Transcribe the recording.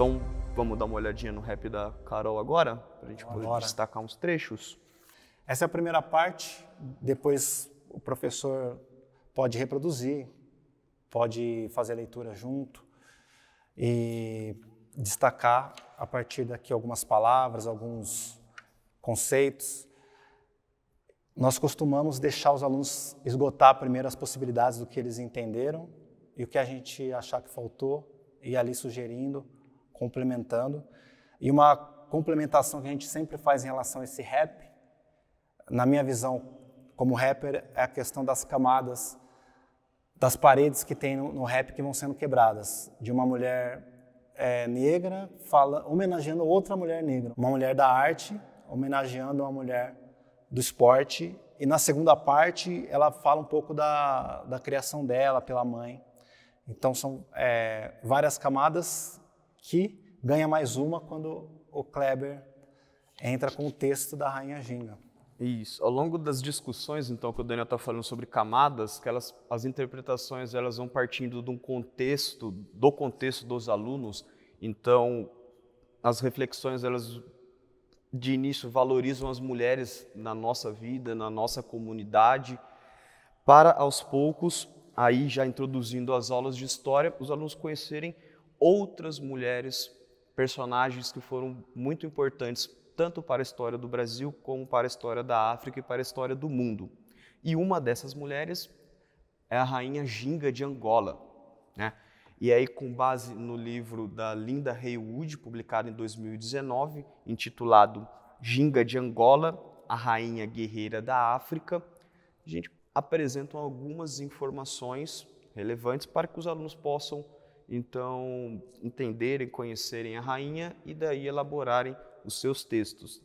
Então vamos dar uma olhadinha no rap da Carol agora, para a gente poder agora. destacar uns trechos. Essa é a primeira parte, depois o professor pode reproduzir, pode fazer a leitura junto e destacar a partir daqui algumas palavras, alguns conceitos. Nós costumamos deixar os alunos esgotar primeiro as possibilidades do que eles entenderam e o que a gente achar que faltou, e ali sugerindo complementando. E uma complementação que a gente sempre faz em relação a esse rap, na minha visão como rapper, é a questão das camadas, das paredes que tem no, rap que vão sendo quebradas. De uma mulher é, negra fala, homenageando outra mulher negra. Uma mulher da arte homenageando uma mulher do esporte. E na segunda parte, ela fala um pouco da, da criação dela pela mãe. Então, são é, várias camadas que ganha mais uma quando o Kleber entra com o texto da Rainha Ginga. Isso. Ao longo das discussões, então, que o Daniel está falando sobre camadas, que elas, as interpretações elas vão partindo de um contexto, do contexto dos alunos. Então, as reflexões elas de início valorizam as mulheres na nossa vida, na nossa comunidade, para aos poucos, aí já introduzindo as aulas de história, os alunos conhecerem outras mulheres, personagens que foram muito importantes tanto para a história do Brasil como para a história da África e para a história do mundo. E uma dessas mulheres é a rainha Ginga de Angola, né? E aí, com base no livro da Linda Haywood, publicado em 2019, intitulado Ginga de Angola, a Rainha Guerreira da África, a gente apresenta algumas informações relevantes para que os alunos possam então entenderem, conhecerem a rainha e daí elaborarem os seus textos.